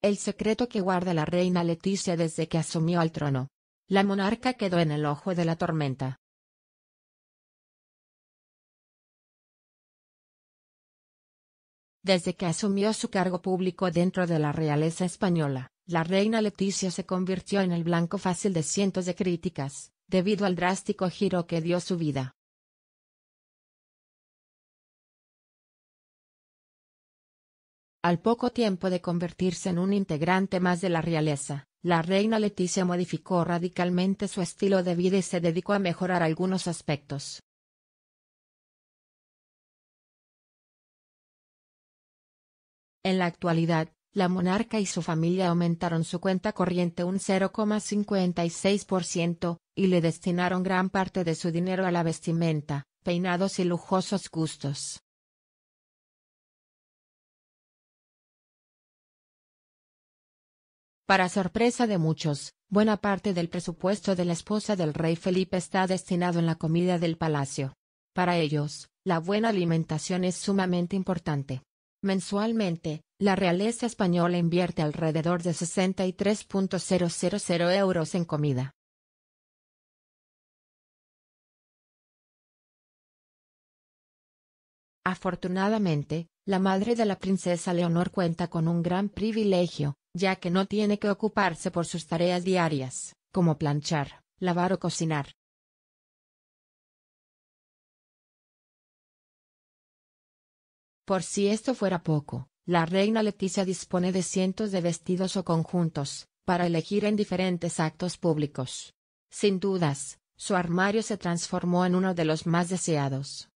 el secreto que guarda la reina Leticia desde que asumió el trono. La monarca quedó en el ojo de la tormenta. Desde que asumió su cargo público dentro de la realeza española, la reina Leticia se convirtió en el blanco fácil de cientos de críticas, debido al drástico giro que dio su vida. Al poco tiempo de convertirse en un integrante más de la realeza, la reina Leticia modificó radicalmente su estilo de vida y se dedicó a mejorar algunos aspectos. En la actualidad, la monarca y su familia aumentaron su cuenta corriente un 0,56% y le destinaron gran parte de su dinero a la vestimenta, peinados y lujosos gustos. Para sorpresa de muchos, buena parte del presupuesto de la esposa del rey Felipe está destinado en la comida del palacio. Para ellos, la buena alimentación es sumamente importante. Mensualmente, la realeza española invierte alrededor de 63.000 euros en comida. Afortunadamente, la madre de la princesa Leonor cuenta con un gran privilegio, ya que no tiene que ocuparse por sus tareas diarias, como planchar, lavar o cocinar. Por si esto fuera poco, la reina Leticia dispone de cientos de vestidos o conjuntos, para elegir en diferentes actos públicos. Sin dudas, su armario se transformó en uno de los más deseados.